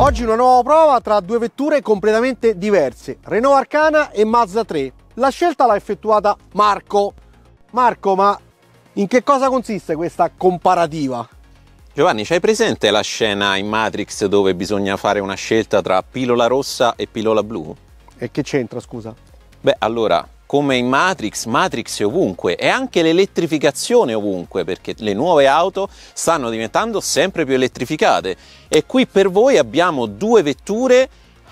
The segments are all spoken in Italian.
Oggi una nuova prova tra due vetture completamente diverse, Renault Arcana e Mazda 3. La scelta l'ha effettuata Marco. Marco, ma in che cosa consiste questa comparativa? Giovanni, c'hai presente la scena in Matrix dove bisogna fare una scelta tra pilola rossa e pilola blu? E che c'entra, scusa? Beh, allora, come in Matrix, Matrix è ovunque e anche l'elettrificazione è ovunque perché le nuove auto stanno diventando sempre più elettrificate e qui per voi abbiamo due vetture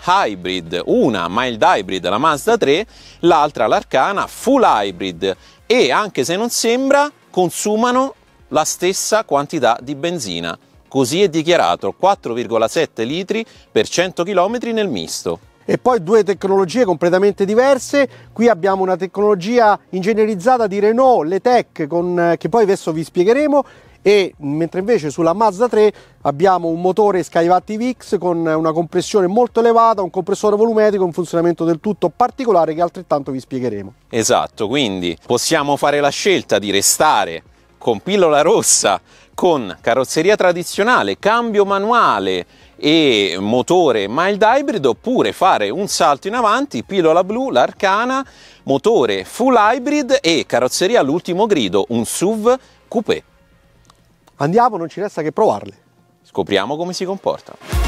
hybrid, una mild hybrid, la Mazda 3, l'altra l'Arcana full hybrid e anche se non sembra consumano la stessa quantità di benzina. Così è dichiarato 4,7 litri per 100 km nel misto. E poi due tecnologie completamente diverse, qui abbiamo una tecnologia ingegnerizzata di Renault, l'ETEC, con, eh, che poi adesso vi spiegheremo, e mentre invece sulla Mazda 3 abbiamo un motore Skyvat X con una compressione molto elevata, un compressore volumetrico, un funzionamento del tutto particolare che altrettanto vi spiegheremo. Esatto, quindi possiamo fare la scelta di restare con pillola rossa con carrozzeria tradizionale, cambio manuale e motore mild hybrid oppure fare un salto in avanti, pillola blu, l'arcana, motore full hybrid e carrozzeria all'ultimo grido, un SUV coupé. Andiamo, non ci resta che provarle. Scopriamo come si comporta.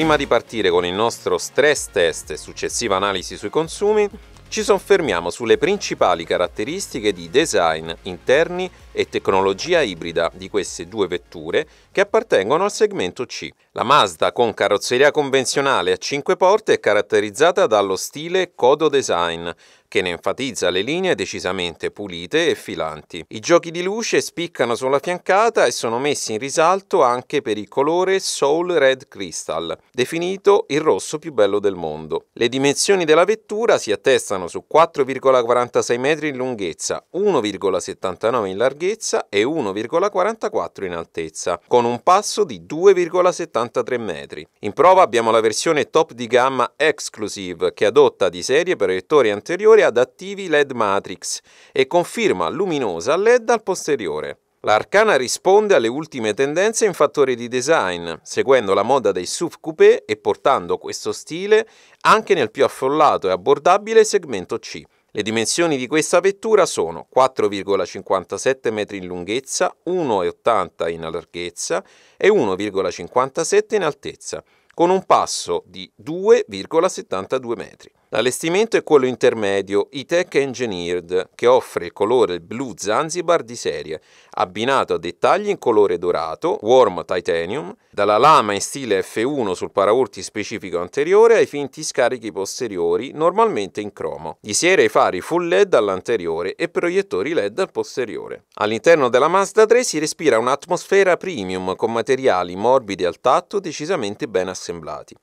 Prima di partire con il nostro stress test e successiva analisi sui consumi, ci soffermiamo sulle principali caratteristiche di design interni e tecnologia ibrida di queste due vetture che appartengono al segmento C. La Mazda con carrozzeria convenzionale a 5 porte è caratterizzata dallo stile Codo Design, che ne enfatizza le linee decisamente pulite e filanti. I giochi di luce spiccano sulla fiancata e sono messi in risalto anche per il colore Soul Red Crystal, definito il rosso più bello del mondo. Le dimensioni della vettura si attestano su 4,46 metri in lunghezza, 1,79 in larghezza e 1,44 in altezza, con un passo di 2,73 metri. In prova abbiamo la versione top di gamma Exclusive che adotta di serie proiettori anteriori sensori adattivi LED Matrix e conferma luminosa LED al posteriore. L'Arcana risponde alle ultime tendenze in fattori di design, seguendo la moda dei SUV coupé e portando questo stile anche nel più affollato e abbordabile segmento C. Le dimensioni di questa vettura sono 4,57 metri in lunghezza, 1,80 in larghezza e 1,57 in altezza, con un passo di 2,72 metri. L'allestimento è quello intermedio, Tech Engineered, che offre il colore blu Zanzibar di serie, abbinato a dettagli in colore dorato, warm titanium, dalla lama in stile F1 sul paraurti specifico anteriore ai finti scarichi posteriori, normalmente in cromo. Di serie i fari full LED all'anteriore e proiettori LED al posteriore. All'interno della Mazda 3 si respira un'atmosfera premium con materiali morbidi al tatto decisamente ben assemblati.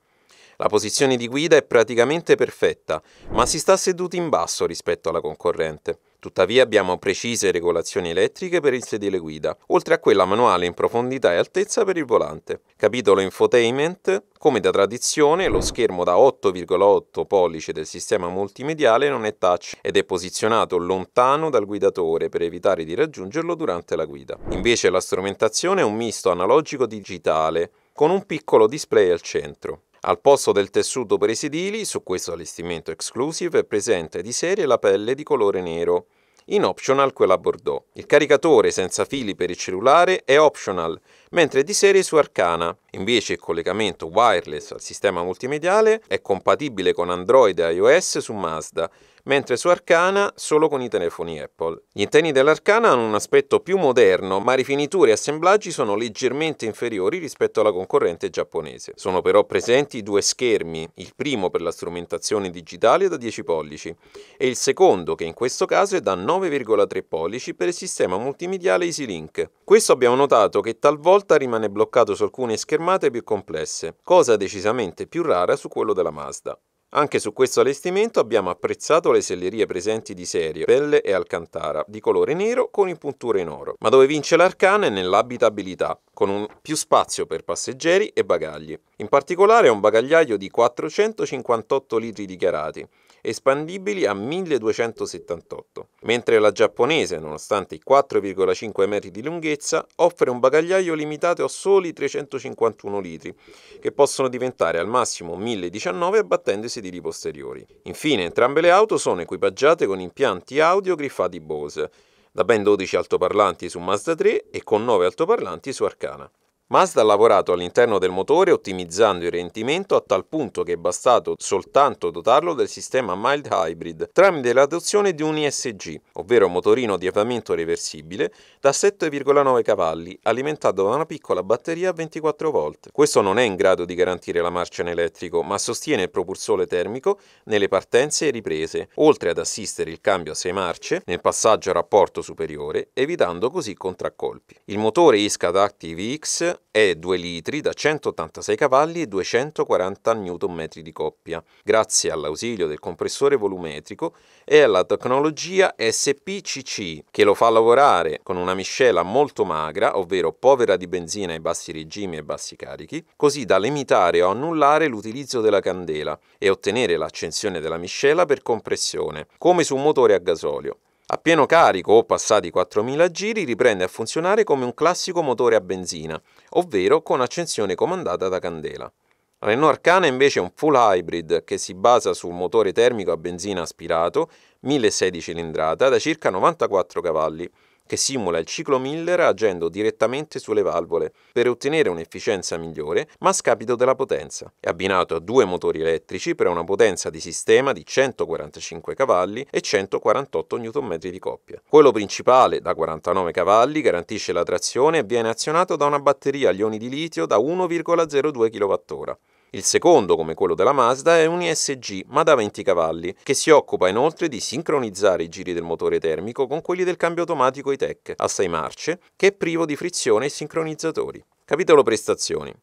La posizione di guida è praticamente perfetta, ma si sta seduti in basso rispetto alla concorrente. Tuttavia abbiamo precise regolazioni elettriche per il sedile guida, oltre a quella manuale in profondità e altezza per il volante. Capitolo infotainment, come da tradizione lo schermo da 8,8 pollice del sistema multimediale non è touch ed è posizionato lontano dal guidatore per evitare di raggiungerlo durante la guida. Invece la strumentazione è un misto analogico-digitale, con un piccolo display al centro. Al posto del tessuto per i sedili, su questo allestimento exclusive, è presente di serie la pelle di colore nero. In optional quella bordeaux. Il caricatore senza fili per il cellulare è optional, mentre di serie su Arcana. Invece il collegamento wireless al sistema multimediale è compatibile con Android e iOS su Mazda, mentre su Arcana solo con i telefoni Apple. Gli interni dell'Arcana hanno un aspetto più moderno, ma rifiniture e assemblaggi sono leggermente inferiori rispetto alla concorrente giapponese. Sono però presenti due schermi, il primo per la strumentazione digitale da 10 pollici e il secondo che in questo caso è da 9,3 pollici per il sistema multimediale EasyLink. Questo abbiamo notato che talvolta volta rimane bloccato su alcune schermate più complesse, cosa decisamente più rara su quello della Mazda. Anche su questo allestimento abbiamo apprezzato le sellerie presenti di serie, pelle e alcantara, di colore nero con impunture in oro, ma dove vince l'arcana è nell'abitabilità, con più spazio per passeggeri e bagagli. In particolare è un bagagliaio di 458 litri dichiarati, espandibili a 1278, mentre la giapponese, nonostante i 4,5 metri di lunghezza, offre un bagagliaio limitato a soli 351 litri, che possono diventare al massimo 1019 abbattendo i sedili posteriori. Infine, entrambe le auto sono equipaggiate con impianti audio griffati Bose, da ben 12 altoparlanti su Mazda 3 e con 9 altoparlanti su Arcana. Mazda ha lavorato all'interno del motore ottimizzando il rendimento a tal punto che è bastato soltanto dotarlo del sistema mild hybrid tramite l'adozione di un ISG, ovvero un motorino di avviamento reversibile da 7,9 cavalli alimentato da una piccola batteria a 24 volt. Questo non è in grado di garantire la marcia in elettrico, ma sostiene il propulsore termico nelle partenze e riprese, oltre ad assistere il cambio a 6 marce nel passaggio a rapporto superiore, evitando così contraccolpi. Il motore ISCAT Active X è 2 litri da 186 cavalli e 240 Nm di coppia, grazie all'ausilio del compressore volumetrico e alla tecnologia SPCC, che lo fa lavorare con una miscela molto magra, ovvero povera di benzina ai bassi regimi e bassi carichi, così da limitare o annullare l'utilizzo della candela e ottenere l'accensione della miscela per compressione, come su un motore a gasolio. A pieno carico o passati 4000 giri riprende a funzionare come un classico motore a benzina, ovvero con accensione comandata da candela. Renault Arcana invece è un full hybrid che si basa sul motore termico a benzina aspirato, 1006 cilindrata da circa 94 cavalli che simula il ciclo Miller agendo direttamente sulle valvole per ottenere un'efficienza migliore ma a scapito della potenza. È abbinato a due motori elettrici per una potenza di sistema di 145 cavalli e 148 Nm di coppia. Quello principale da 49 cavalli garantisce la trazione e viene azionato da una batteria a ioni di litio da 1,02 kWh. Il secondo, come quello della Mazda, è un ISG ma da 20 cavalli, che si occupa inoltre di sincronizzare i giri del motore termico con quelli del cambio automatico ITEC, a 6 marce, che è privo di frizione e sincronizzatori. Capitolo prestazioni.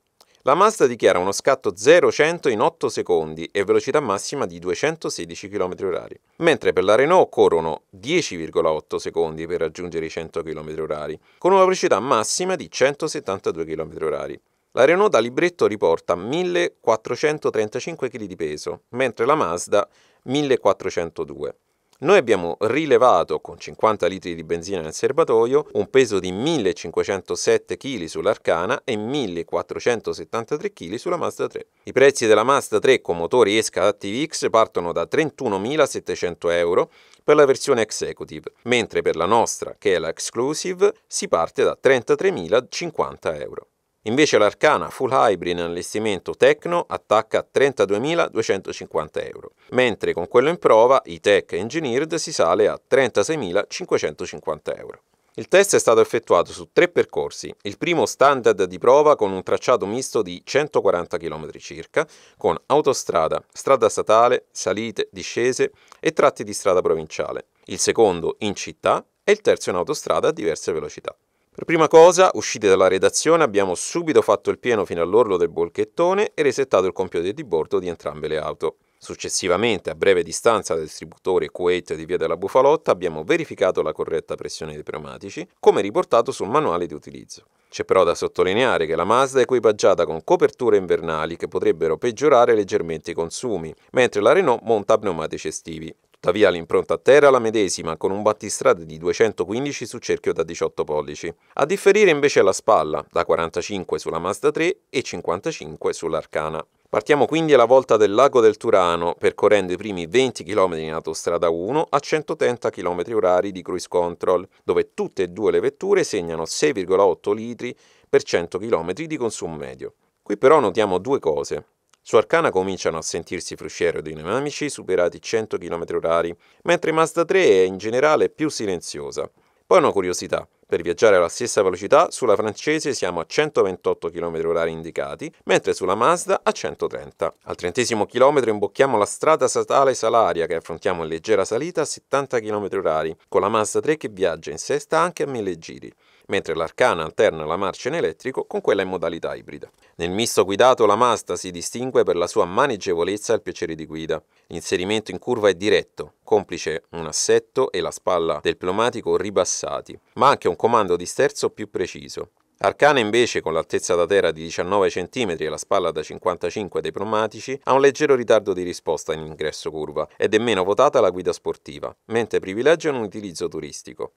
La Mazda dichiara uno scatto 0-100 in 8 secondi e velocità massima di 216 km/h, mentre per la Renault occorrono 10,8 secondi per raggiungere i 100 km/h, con una velocità massima di 172 km/h. La Renault da libretto riporta 1435 kg di peso, mentre la Mazda 1402. Noi abbiamo rilevato con 50 litri di benzina nel serbatoio un peso di 1507 kg sull'Arcana e 1473 kg sulla Mazda 3. I prezzi della Mazda 3 con motori Esca ATVX partono da 31.700 euro per la versione executive, mentre per la nostra, che è la exclusive, si parte da 33.050 euro. Invece l'Arcana Full Hybrid in allestimento Tecno attacca a 32.250 euro, mentre con quello in prova i Tech Engineered si sale a 36.550 euro. Il test è stato effettuato su tre percorsi, il primo standard di prova con un tracciato misto di 140 km circa, con autostrada, strada statale, salite, discese e tratti di strada provinciale, il secondo in città e il terzo in autostrada a diverse velocità. Per prima cosa, uscite dalla redazione, abbiamo subito fatto il pieno fino all'orlo del bolchettone e resettato il computer di bordo di entrambe le auto. Successivamente, a breve distanza dal distributore Kuwait di Via della Bufalotta, abbiamo verificato la corretta pressione dei pneumatici, come riportato sul manuale di utilizzo. C'è però da sottolineare che la Mazda è equipaggiata con coperture invernali che potrebbero peggiorare leggermente i consumi, mentre la Renault monta pneumatici estivi. Tuttavia l'impronta a terra è la medesima, con un battistrada di 215 su cerchio da 18 pollici. A differire invece è la spalla, da 45 sulla Mazda 3 e 55 sull'Arcana. Partiamo quindi alla volta del lago del Turano, percorrendo i primi 20 km in autostrada 1 a 130 km h di cruise control, dove tutte e due le vetture segnano 6,8 litri per 100 km di consumo medio. Qui però notiamo due cose. Su Arcana cominciano a sentirsi frusci aerodinamici superati i 100 km/h, mentre Mazda 3 è in generale più silenziosa. Poi una curiosità, per viaggiare alla stessa velocità sulla francese siamo a 128 km/h indicati, mentre sulla Mazda a 130. Al trentesimo chilometro imbocchiamo la strada statale Salaria che affrontiamo in leggera salita a 70 km/h, con la Mazda 3 che viaggia in sesta anche a 1000 giri mentre l'Arcana alterna la marcia in elettrico con quella in modalità ibrida. Nel misto guidato la Mazda si distingue per la sua maneggevolezza e il piacere di guida. L'inserimento in curva è diretto, complice un assetto e la spalla del pneumatico ribassati, ma anche un comando di sterzo più preciso. Arcana invece, con l'altezza da terra di 19 cm e la spalla da 55 dei pneumatici, ha un leggero ritardo di risposta in ingresso curva ed è meno votata la guida sportiva, mentre privilegia un utilizzo turistico.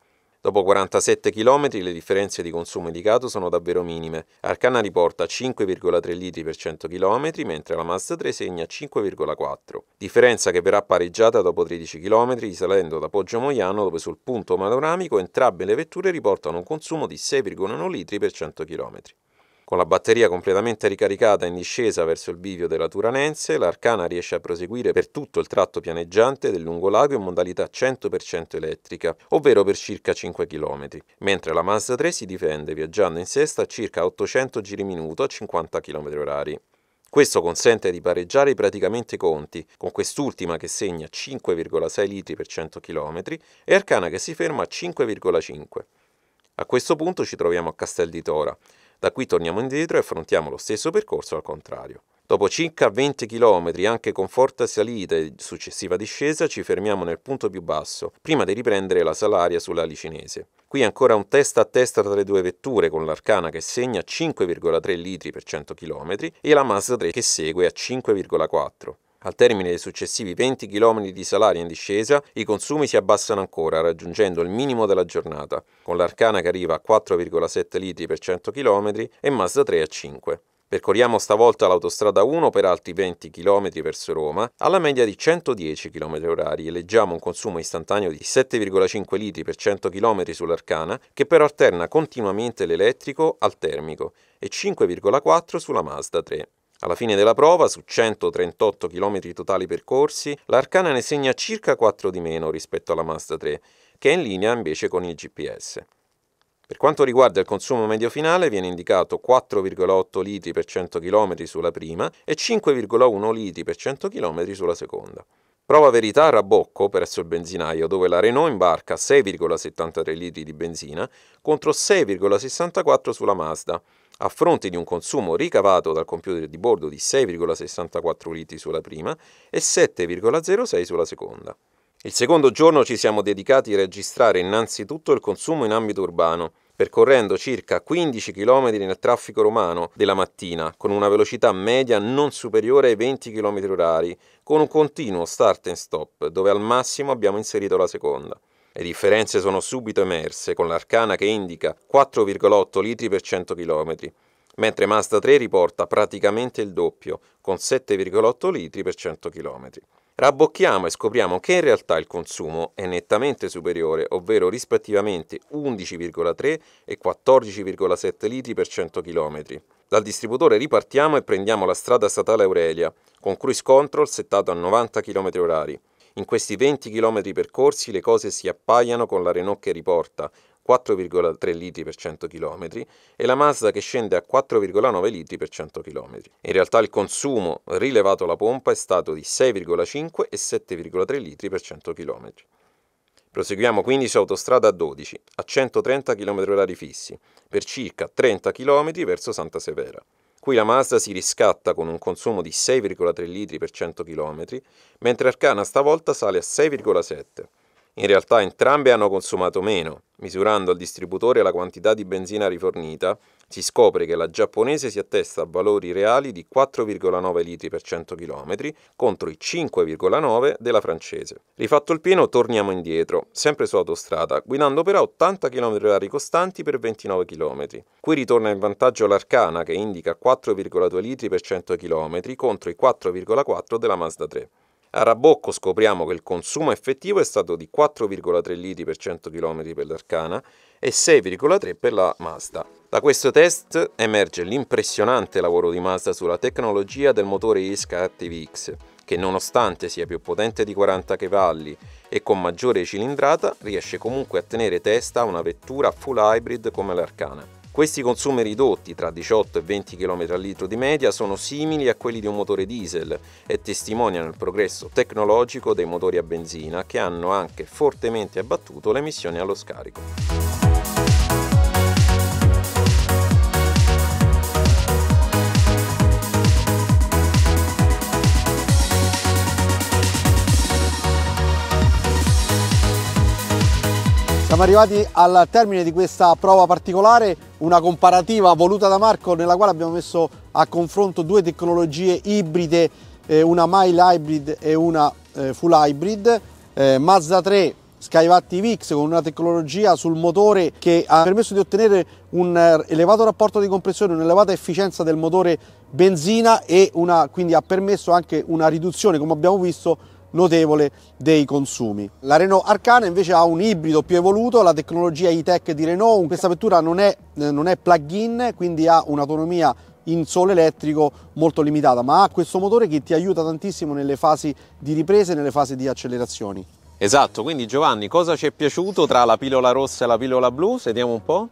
Dopo 47 km le differenze di consumo indicato sono davvero minime. Arcana riporta 5,3 litri per 100 km, mentre la Mazda 3 segna 5,4. Differenza che verrà pareggiata dopo 13 km risalendo da Poggio Moiano dove sul punto panoramico entrambe le vetture riportano un consumo di 6,1 litri per 100 km. Con la batteria completamente ricaricata in discesa verso il bivio della Turanense, l'Arcana riesce a proseguire per tutto il tratto pianeggiante del lungolago in modalità 100% elettrica, ovvero per circa 5 km, mentre la Mazda 3 si difende viaggiando in sesta a circa 800 giri minuto a 50 km/h. Questo consente di pareggiare praticamente i conti, con quest'ultima che segna 5,6 litri per 100 km e Arcana che si ferma a 5,5. A questo punto ci troviamo a Castel di Tora, da qui torniamo indietro e affrontiamo lo stesso percorso al contrario. Dopo circa 20 km, anche con forte salita e successiva discesa, ci fermiamo nel punto più basso, prima di riprendere la salaria sulla licinese. Qui ancora un testa a testa tra le due vetture, con l'Arcana che segna 5,3 litri per 100 km e la Mazda 3 che segue a 5,4. Al termine dei successivi 20 km di salaria in discesa, i consumi si abbassano ancora, raggiungendo il minimo della giornata, con l'Arcana che arriva a 4,7 litri per 100 km e Mazda 3 a 5. Percorriamo stavolta l'autostrada 1 per altri 20 km verso Roma, alla media di 110 km/h e leggiamo un consumo istantaneo di 7,5 litri per 100 km sull'Arcana, che però alterna continuamente l'elettrico al termico, e 5,4 sulla Mazda 3. Alla fine della prova, su 138 km totali percorsi, l'Arcana ne segna circa 4 di meno rispetto alla Mazda 3, che è in linea invece con il GPS. Per quanto riguarda il consumo medio finale, viene indicato 4,8 litri per 100 km sulla prima e 5,1 litri per 100 km sulla seconda. Prova verità a Rabocco presso il benzinaio, dove la Renault imbarca 6,73 litri di benzina contro 6,64 sulla Mazda, a fronte di un consumo ricavato dal computer di bordo di 6,64 litri sulla prima e 7,06 sulla seconda. Il secondo giorno ci siamo dedicati a registrare innanzitutto il consumo in ambito urbano, percorrendo circa 15 km nel traffico romano della mattina, con una velocità media non superiore ai 20 km orari, con un continuo start and stop, dove al massimo abbiamo inserito la seconda. Le differenze sono subito emerse, con l'arcana che indica 4,8 litri per 100 km, mentre Mazda 3 riporta praticamente il doppio, con 7,8 litri per 100 km. Rabbocchiamo e scopriamo che in realtà il consumo è nettamente superiore, ovvero rispettivamente 11,3 e 14,7 litri per 100 km. Dal distributore ripartiamo e prendiamo la strada statale Aurelia, con cruise control settato a 90 km orari. In questi 20 km percorsi le cose si appaiano con la Renault che riporta 4,3 litri per 100 km e la Mazda che scende a 4,9 litri per 100 km. In realtà il consumo rilevato alla pompa è stato di 6,5 e 7,3 litri per 100 km. Proseguiamo quindi su autostrada 12 a 130 km h fissi per circa 30 km verso Santa Severa cui la Mazda si riscatta con un consumo di 6,3 litri per 100 km, mentre Arcana stavolta sale a 6,7. In realtà entrambe hanno consumato meno, misurando al distributore la quantità di benzina rifornita si scopre che la giapponese si attesta a valori reali di 4,9 litri per 100 km contro i 5,9 della francese. Rifatto il pieno torniamo indietro, sempre su autostrada, guidando però 80 km/h costanti per 29 km. Qui ritorna in vantaggio l'Arcana che indica 4,2 litri per 100 km contro i 4,4 della Mazda 3. A Rabocco scopriamo che il consumo effettivo è stato di 4,3 litri per 100 km per l'Arcana e 6,3 per la Mazda. Da questo test emerge l'impressionante lavoro di Mazda sulla tecnologia del motore Isca TVX, che nonostante sia più potente di 40 cavalli e con maggiore cilindrata, riesce comunque a tenere testa a una vettura full hybrid come l'Arcana. Questi consumi ridotti, tra 18 e 20 km al litro di media, sono simili a quelli di un motore diesel e testimoniano il progresso tecnologico dei motori a benzina che hanno anche fortemente abbattuto le emissioni allo scarico. Siamo arrivati al termine di questa prova particolare, una comparativa voluta da Marco nella quale abbiamo messo a confronto due tecnologie ibride, eh, una Mile Hybrid e una eh, Full Hybrid, eh, Mazda 3 Skyvatti VX con una tecnologia sul motore che ha permesso di ottenere un eh, elevato rapporto di compressione, un'elevata efficienza del motore benzina e una, quindi ha permesso anche una riduzione, come abbiamo visto, notevole dei consumi. La Renault Arcana invece ha un ibrido più evoluto, la tecnologia e-tech di Renault, questa vettura non è, eh, non è plug-in, quindi ha un'autonomia in solo elettrico molto limitata, ma ha questo motore che ti aiuta tantissimo nelle fasi di riprese e nelle fasi di accelerazioni. Esatto, quindi Giovanni, cosa ci è piaciuto tra la pillola rossa e la pillola blu? Sediamo un po'.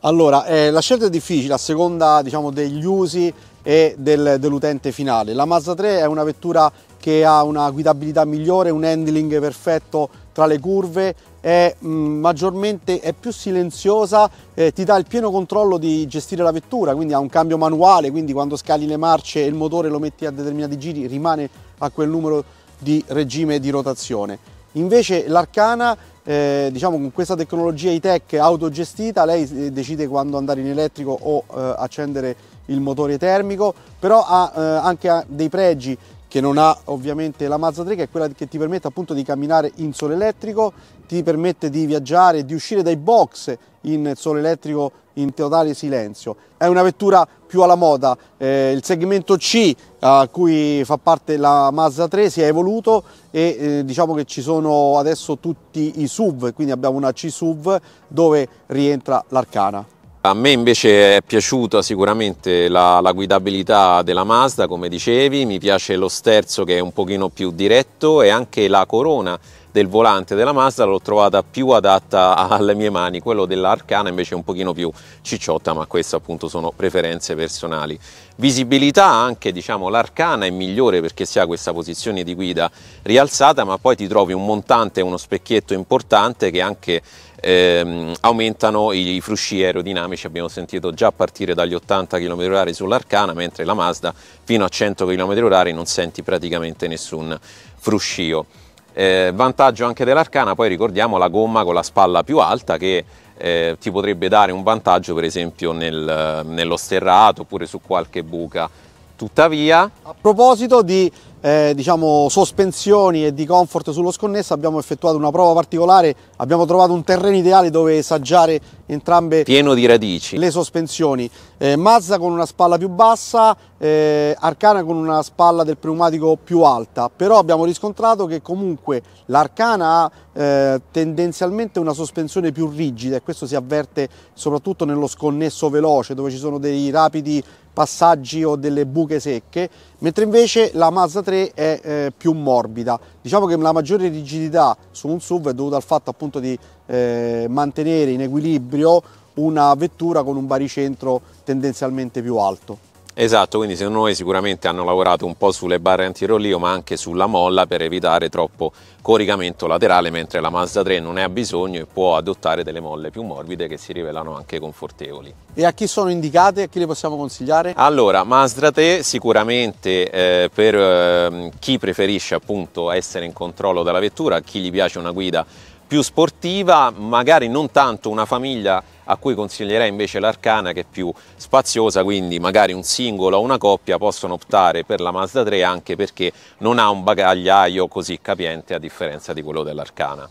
Allora, eh, la scelta è difficile a seconda diciamo, degli usi e del, dell'utente finale. La Mazda 3 è una vettura che ha una guidabilità migliore, un handling perfetto tra le curve, è mh, mm, maggiormente è più silenziosa, eh, ti dà il pieno controllo di gestire la vettura, quindi ha un cambio manuale, quindi quando scali le marce e il motore lo metti a determinati giri rimane a quel numero di regime di rotazione. Invece l'Arcana, eh, diciamo con questa tecnologia e-tech autogestita, lei eh, decide quando andare in elettrico o eh, accendere il motore termico, però ha eh, anche dei pregi che non ha ovviamente la Mazda 3 che è quella che ti permette appunto di camminare in sole elettrico, ti permette di viaggiare, di uscire dai box in sole elettrico in totale silenzio. È una vettura più alla moda, eh, il segmento C a cui fa parte la Mazda 3 si è evoluto e eh, diciamo che ci sono adesso tutti i SUV, quindi abbiamo una C SUV dove rientra l'Arcana. A me invece è piaciuta sicuramente la, la, guidabilità della Mazda, come dicevi, mi piace lo sterzo che è un pochino più diretto e anche la corona del volante della Mazda l'ho trovata più adatta alle mie mani, quello dell'Arcana invece è un pochino più cicciotta, ma queste appunto sono preferenze personali. Visibilità anche, diciamo, l'Arcana è migliore perché si ha questa posizione di guida rialzata, ma poi ti trovi un montante e uno specchietto importante che anche ehm, aumentano i frusci aerodinamici, abbiamo sentito già a partire dagli 80 km/h sull'Arcana, mentre la Mazda fino a 100 km/h non senti praticamente nessun fruscio. Eh, vantaggio anche dell'Arcana, poi ricordiamo la gomma con la spalla più alta che eh, ti potrebbe dare un vantaggio per esempio nel, nello sterrato oppure su qualche buca. Tuttavia... A proposito di eh, diciamo, sospensioni e di comfort sullo sconnesso abbiamo effettuato una prova particolare, abbiamo trovato un terreno ideale dove saggiare entrambe Pieno di radici. le sospensioni. Eh, Mazza con una spalla più bassa, eh, Arcana con una spalla del pneumatico più alta, però abbiamo riscontrato che comunque l'Arcana ha eh, tendenzialmente una sospensione più rigida e questo si avverte soprattutto nello sconnesso veloce dove ci sono dei rapidi passaggi o delle buche secche, mentre invece la Mazza 3 è eh, più morbida. Diciamo che la maggiore rigidità su un SUV è dovuta al fatto appunto di eh, mantenere in equilibrio una vettura con un baricentro tendenzialmente più alto. Esatto, quindi secondo noi sicuramente hanno lavorato un po' sulle barre antirollio ma anche sulla molla per evitare troppo coricamento laterale mentre la Mazda 3 non ne ha bisogno e può adottare delle molle più morbide che si rivelano anche confortevoli. E a chi sono indicate? A chi le possiamo consigliare? Allora, Mazda 3 sicuramente eh, per eh, chi preferisce appunto essere in controllo della vettura, a chi gli piace una guida più sportiva, magari non tanto una famiglia a cui consiglierei invece l'Arcana che è più spaziosa, quindi magari un singolo o una coppia possono optare per la Mazda 3 anche perché non ha un bagagliaio così capiente a differenza di quello dell'Arcana.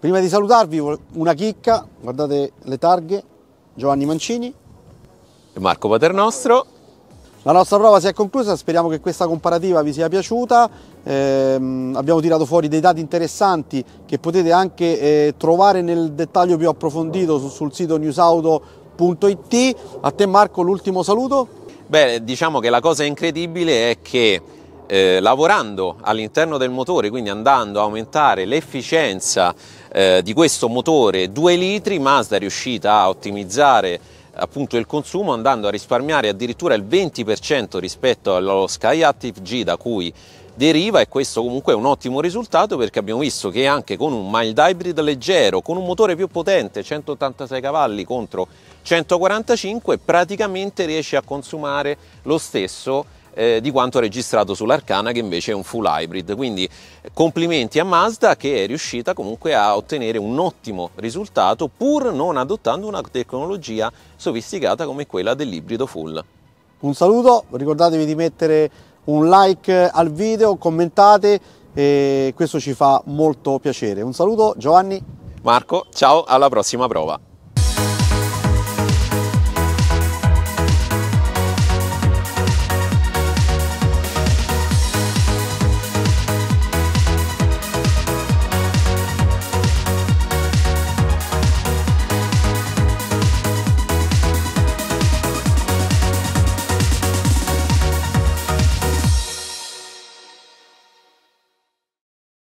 Prima di salutarvi una chicca, guardate le targhe, Giovanni Mancini e Marco Paternostro. La nostra prova si è conclusa, speriamo che questa comparativa vi sia piaciuta, eh, abbiamo tirato fuori dei dati interessanti che potete anche eh, trovare nel dettaglio più approfondito su, sul sito newsauto.it. A te Marco l'ultimo saluto. Beh, diciamo che la cosa incredibile è che eh, lavorando all'interno del motore, quindi andando a aumentare l'efficienza eh, di questo motore 2 litri, Mazda è riuscita a ottimizzare appunto il consumo andando a risparmiare addirittura il 20% rispetto allo Sky Active G da cui deriva e questo comunque è un ottimo risultato perché abbiamo visto che anche con un mild hybrid leggero, con un motore più potente, 186 cavalli contro 145, praticamente riesce a consumare lo stesso eh, di quanto registrato sull'Arcana che invece è un full hybrid. Quindi complimenti a Mazda che è riuscita comunque a ottenere un ottimo risultato pur non adottando una tecnologia sofisticata come quella dell'ibrido full. Un saluto, ricordatevi di mettere un like al video, commentate e questo ci fa molto piacere. Un saluto Giovanni. Marco, ciao, alla prossima prova.